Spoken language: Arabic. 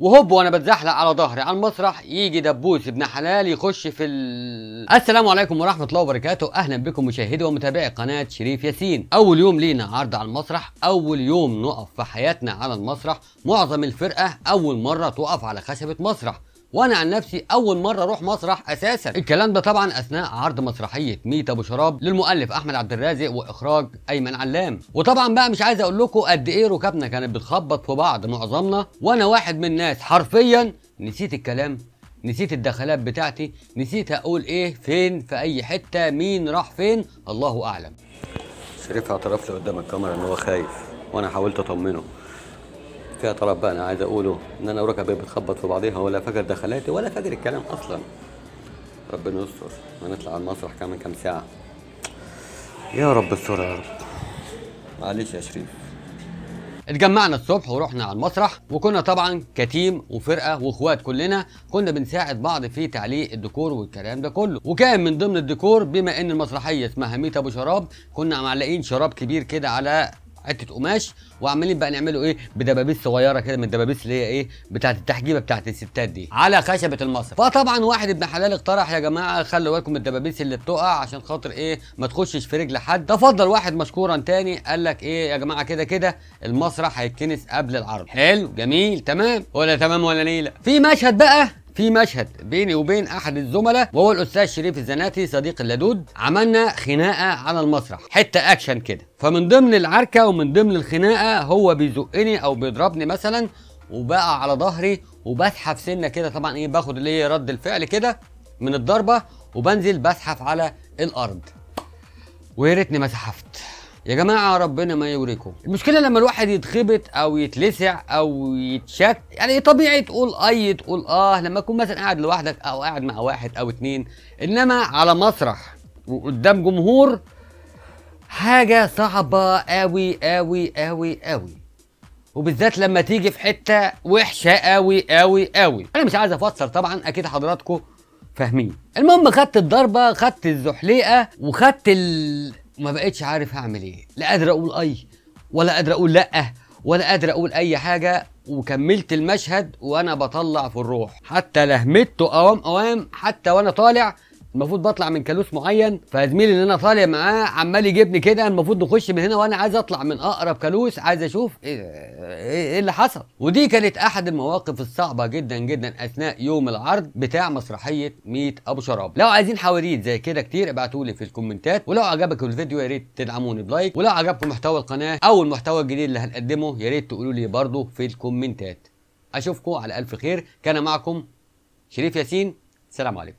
وهوب وانا بتزحلق على ظهري على المسرح يجي دبوس ابن حلال يخش في ال... السلام عليكم ورحمه الله وبركاته اهلا بكم مشاهدي ومتابعي قناه شريف ياسين اول يوم لينا عرض على المسرح اول يوم نقف في حياتنا على المسرح معظم الفرقه اول مره تقف على خشبه مسرح وانا عن نفسي اول مره اروح مسرح اساسا الكلام ده طبعا اثناء عرض مسرحيه ميت ابو شراب للمؤلف احمد عبد الرازق واخراج ايمن علام وطبعا بقى مش عايز اقول لكم قد ايه ركبنا كانت بتخبط في بعض معظمنا وانا واحد من الناس حرفيا نسيت الكلام نسيت الدخلات بتاعتي نسيت اقول ايه فين في اي حته مين راح فين الله اعلم شريف اعترف لي قدام الكاميرا ان هو خايف وانا حاولت اطمنه فيها طرب انا عايز اقوله ان انا وركبي بتخبط في بعضيها ولا فاكر دخلاتي ولا فاكر الكلام اصلا ربنا يستر هنطلع على المسرح كمان كام ساعه يا رب السرعه يا رب معلش يا شريف اتجمعنا الصبح ورحنا على المسرح وكنا طبعا كتيم وفرقه واخوات كلنا كنا بنساعد بعض في تعليق الديكور والكلام ده كله وكان من ضمن الديكور بما ان المسرحيه اسمها ميت ابو شراب كنا معلقين شراب كبير كده على حته قماش وعمالين بقى نعمله ايه بدبابيس صغيره كده من الدبابيس اللي هي ايه بتاعه التحجيبه بتاعه الستات دي على خشبه المصر فطبعا واحد ابن حلال اقترح يا جماعه خلوا بالكم الدبابيس اللي بتقع عشان خاطر ايه ما تخشش في رجل حد تفضل واحد مشكورا تاني قال لك ايه يا جماعه كده كده المسرح هيتكنس قبل العرض حلو جميل تمام ولا تمام ولا نيله في مشهد بقى في مشهد بيني وبين احد الزملاء وهو الاستاذ شريف الزناتي صديق اللدود عملنا خناقه على المسرح حته اكشن كده فمن ضمن العركه ومن ضمن الخناقه هو بيزقني او بيضربني مثلا وبقى على ظهري وبزحف سنه كده طبعا ايه باخد اللي هي رد الفعل كده من الضربه وبنزل بزحف على الارض ويا ريتني ما زحفت يا جماعه ربنا ما يوريكم المشكله لما الواحد يتخبط او يتلسع او يتشك يعني طبيعي تقول اي آه، تقول اه لما تكون مثلا قاعد لوحدك او قاعد مع واحد او اتنين انما على مسرح وقدام جمهور حاجه صعبه أوي أوي أوي أوي وبالذات لما تيجي في حته وحشه أوي أوي أوي انا مش عايز افسر طبعا اكيد حضراتكم فاهمين المهم خدت الضربه خدت الزحليقه وخدت ال... وما بقتش عارف هعمل ايه لا قادر اقول اي ولا قادر اقول لا ولا قادر اقول اي حاجه وكملت المشهد وانا بطلع في الروح حتى لهمته اوام اوام حتى وانا طالع المفروض بطلع من كالوس معين فزميلي اللي انا طالع معاه عمال يجيبني كده المفروض نخش من هنا وانا عايز اطلع من اقرب كالوس عايز اشوف ايه, إيه, إيه اللي حصل ودي كانت احد المواقف الصعبه جدا جدا اثناء يوم العرض بتاع مسرحيه ميت ابو شراب لو عايزين حواديت زي كده كتير ابعتوا لي في الكومنتات ولو عجبكم الفيديو يا ريت تدعموني بلايك ولو عجبكم محتوى القناه او المحتوى الجديد اللي هنقدمه يا ريت تقولوا لي برضه في الكومنتات اشوفكم على الف خير كان معكم شريف ياسين سلام عليكم